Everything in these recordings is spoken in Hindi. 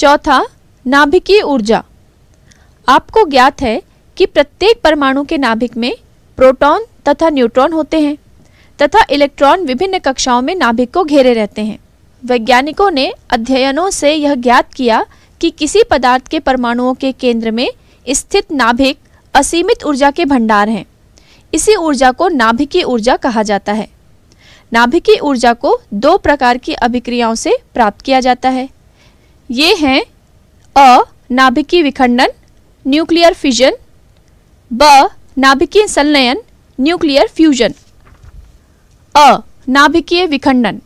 चौथा नाभिकीय ऊर्जा आपको ज्ञात है कि प्रत्येक परमाणु के नाभिक में प्रोटॉन तथा न्यूट्रॉन होते हैं तथा इलेक्ट्रॉन विभिन्न कक्षाओं में नाभिक को घेरे रहते हैं वैज्ञानिकों ने अध्ययनों से यह ज्ञात किया कि किसी पदार्थ के परमाणुओं के केंद्र में स्थित नाभिक असीमित ऊर्जा के भंडार हैं इसी ऊर्जा को नाभिकीय ऊर्जा कहा जाता है नाभिकीय ऊर्जा को दो प्रकार की अभिक्रियाओं से प्राप्त किया जाता है ये हैं अ नाभिकीय विखंडन न्यूक्लियर फिजन ब नाभिकीय संलयन न्यूक्लियर फ्यूजन अ नाभिकीय विखंडन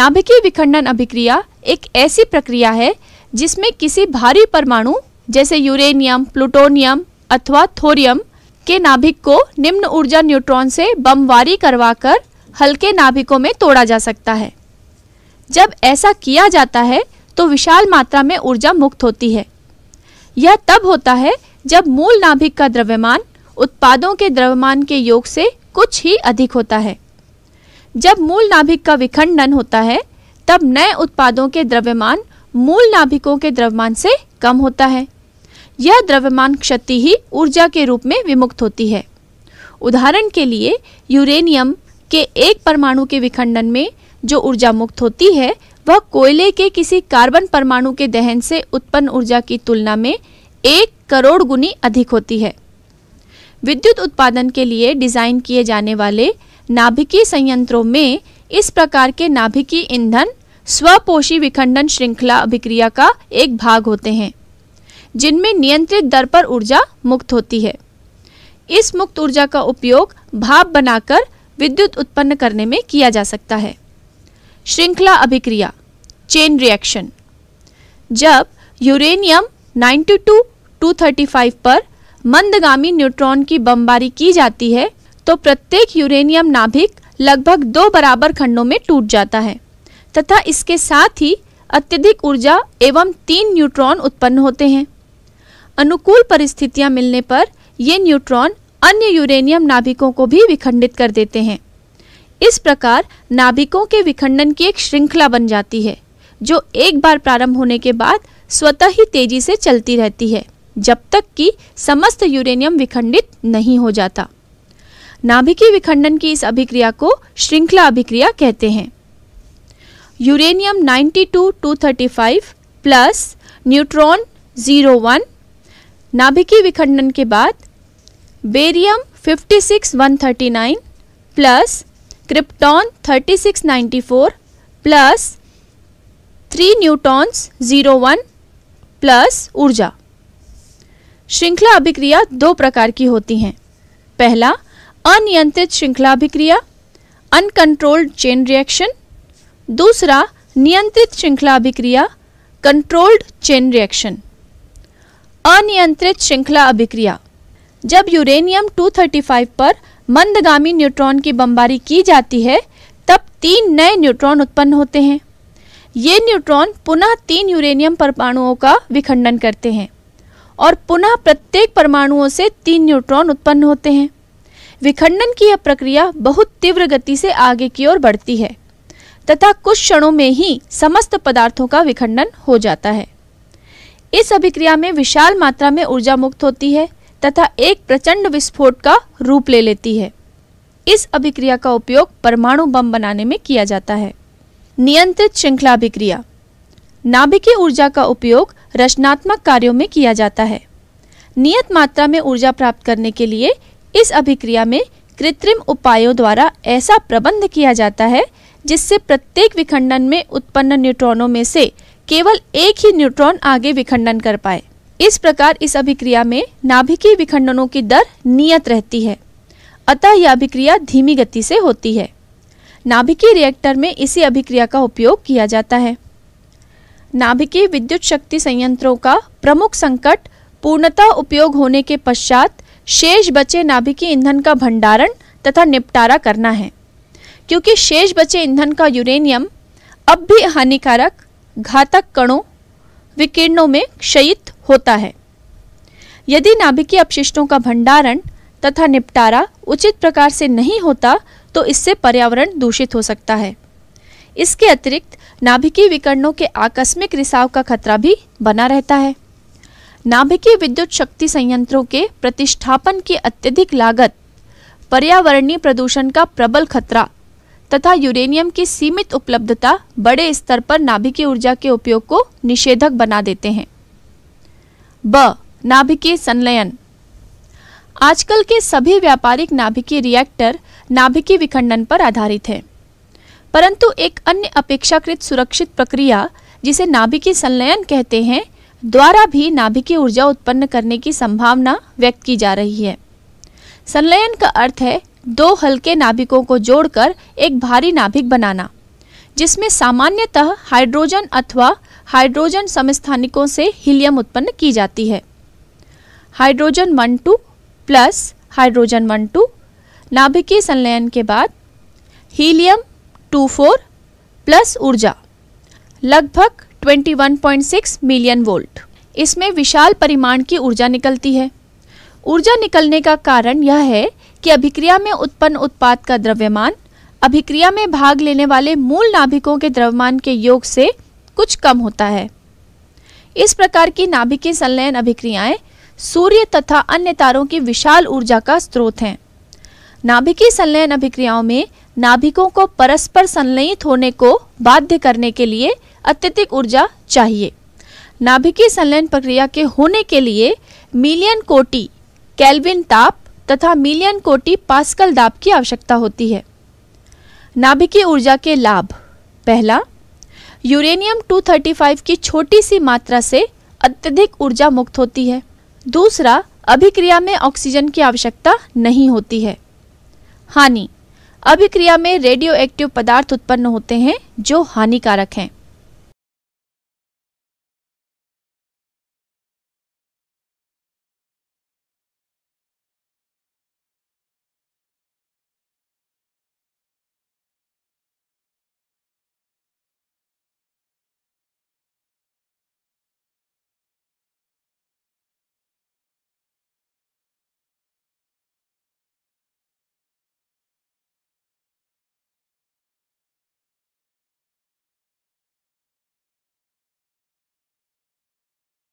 नाभिकीय विखंडन अभिक्रिया एक ऐसी प्रक्रिया है जिसमें किसी भारी परमाणु जैसे यूरेनियम प्लूटोनियम अथवा थोरियम के नाभिक को निम्न ऊर्जा न्यूट्रॉन से बमवारी करवाकर हल्के नाभिकों में तोड़ा जा सकता है जब ऐसा किया जाता है तो विशाल मात्रा में ऊर्जा मुक्त होती है यह तब होता है जब मूल नाभिक का द्रव्यमान उत्पादों के द्रव्यमान के योग से कुछ ही अधिक होता है जब मूल नाभिक का विखंडन होता है तब नए उत्पादों के द्रव्यमान मूल नाभिकों के द्रव्यमान से कम होता है यह द्रव्यमान क्षति ही ऊर्जा के रूप में विमुक्त होती है उदाहरण के लिए यूरेनियम के एक परमाणु के विखंडन में जो ऊर्जा मुक्त होती है वह कोयले के किसी कार्बन परमाणु के दहन से उत्पन्न ऊर्जा की तुलना में एक करोड़ गुनी अधिक होती है विद्युत उत्पादन के लिए डिजाइन किए जाने वाले नाभिकीय संयंत्रों में इस प्रकार के नाभिकीय ईंधन स्वपोषी विखंडन श्रृंखला अभिक्रिया का एक भाग होते हैं जिनमें नियंत्रित दर पर ऊर्जा मुक्त होती है इस मुक्त ऊर्जा का उपयोग भाप बनाकर विद्युत उत्पन्न करने में किया जा सकता है श्रृंखला अभिक्रिया चेन रिएक्शन जब यूरेनियम 92 235 पर मंदगामी न्यूट्रॉन की बमबारी की जाती है तो प्रत्येक यूरेनियम नाभिक लगभग दो बराबर खंडों में टूट जाता है तथा इसके साथ ही अत्यधिक ऊर्जा एवं तीन न्यूट्रॉन उत्पन्न होते हैं अनुकूल परिस्थितियां मिलने पर ये न्यूट्रॉन अन्य यूरेनियम नाभिकों को भी विखंडित कर देते हैं इस प्रकार नाभिकों के विखंडन की एक श्रृंखला बन जाती है जो एक बार प्रारंभ होने के बाद स्वतः ही तेजी से चलती रहती है जब तक कि समस्त यूरेनियम विखंडित नहीं हो जाता नाभिकीय विखंडन की इस अभिक्रिया को श्रृंखला अभिक्रिया कहते हैं यूरेनियम 92 235 प्लस न्यूट्रॉन 01 नाभिकीय विखंडन के बाद barium 56 139 plus krypton 3694 plus three neutrons 01 plus ऊर्जा श्रृंखला अभिक्रिया दो प्रकार की होती हैं पहला अनियंत्रित श्रृंखला अभिक्रिया अनकंट्रोल्ड चेन रिएक्शन दूसरा नियंत्रित श्रृंखला अभिक्रिया कंट्रोल्ड चेन रिएक्शन अनियंत्रित श्रृंखला अभिक्रिया जब यूरेनियम 235 पर मंदगामी न्यूट्रॉन की बमबारी की जाती है तब तीन नए न्यूट्रॉन उत्पन्न होते हैं ये न्यूट्रॉन पुनः तीन यूरेनियम परमाणुओं का विखंडन करते हैं और पुनः प्रत्येक परमाणुओं से तीन न्यूट्रॉन उत्पन्न होते हैं विखंडन की यह प्रक्रिया बहुत तीव्र गति से आगे की ओर बढ़ती है तथा कुछ क्षणों में ही समस्त पदार्थों का विखंडन हो जाता है इस अभिक्रिया में विशाल मात्रा में ऊर्जा मुक्त होती है तथा एक प्रचंड विस्फोट का रूप ले लेती है इस अभिक्रिया का उपयोग परमाणु बम बनाने में किया जाता है नियंत्रित श्रृंखला अभिक्रिया नाभिकीय ऊर्जा का उपयोग रचनात्मक कार्यों में किया जाता है नियत मात्रा में ऊर्जा प्राप्त करने के लिए इस अभिक्रिया में कृत्रिम उपायों द्वारा ऐसा प्रबंध किया जाता है जिससे प्रत्येक विखंडन में उत्पन्न न्यूट्रॉनों में से केवल एक ही न्यूट्रॉन आगे विखंडन कर पाए इस प्रकार इस अभिक्रिया में नाभिकीय विखंडनों की दर नियत रहती है अतः यह अभिक्रिया धीमी गति से होती है नाभिकीय रिएक्टर में इसी अभिक्रिया का उपयोग किया जाता है नाभिकीय विद्युत शक्ति संयंत्रों का प्रमुख संकट पूर्णतः उपयोग होने के पश्चात शेष बचे नाभिकीय ईंधन का भंडारण तथा निपटारा करना है क्योंकि शेष बचे ईंधन का यूरेनियम अब भी हानिकारक घातक कणों विकिरणों में क्षयित होता है यदि नाभिकीय अपशिष्टों का भंडारण तथा निपटारा उचित प्रकार से नहीं होता तो इससे पर्यावरण दूषित हो सकता है इसके अतिरिक्त नाभिकीय विकरणों के आकस्मिक रिसाव का खतरा भी बना रहता है नाभिकीय विद्युत शक्ति संयंत्रों के प्रतिष्ठापन की अत्यधिक लागत पर्यावरणीय प्रदूषण का प्रबल खतरा तथा यूरेनियम की सीमित उपलब्धता बड़े स्तर पर नाभिकीय ऊर्जा के उपयोग को निषेधक बना देते हैं ब नाभिकीय संलयन आजकल के सभी व्यापारिक नाभिकीय रिएक्टर नाभिकीय विखंडन पर आधारित हैं परंतु एक अन्य अपेक्षाकृत सुरक्षित प्रक्रिया जिसे नाभिकीय संलयन कहते हैं द्वारा भी नाभिकीय ऊर्जा उत्पन्न करने की संभावना व्यक्त की जा रही है संलयन का अर्थ है दो हल्के नाभिकों को जोड़कर एक भारी नाभिक बनाना जिसमें सामान्यतः हाइड्रोजन अथवा हाइड्रोजन समस्थानिकों से हीलियम उत्पन्न की जाती है hydrogen one two plus hydrogen one two नाभिकीय संलयन के बाद हीलियम टू फोर प्लस ऊर्जा लगभग 21.6 मिलियन वोल्ट इसमें विशाल परिमाण की ऊर्जा निकलती है ऊर्जा निकलने का कारण यह है कि अभिक्रिया में उत्पन्न उत्पाद का द्रव्यमान अभिक्रिया में भाग लेने वाले मूल नाभिकों के द्रव्यमान के योग से कुछ कम होता है इस प्रकार की नाभिकीय संलयन अभिक्रियाएं सूर्य तथा अन्य तारों की विशाल ऊर्जा का स्रोत हैं नाभिकीय संलयन अभिक्रियाओं में नाभिकों को परस्पर संलयित होने को बाध्य करने के लिए अत्यधिक ऊर्जा चाहिए नाभिकीय संलयन प्रक्रिया के होने के लिए मिलियन कोटि कैल्विन ताप तथा मिलियन कोटि पास्कल दाब की आवश्यकता होती है नाभिकीय ऊर्जा के लाभ पहला यूरेनियम 235 की छोटी सी मात्रा से अत्यधिक ऊर्जा मुक्त होती है दूसरा अभिक्रिया में ऑक्सीजन की आवश्यकता नहीं होती है हानि अभिक्रिया में रेडियो एक्टिव पदार्थ उत्पन्न होते हैं जो हानिकारक हैं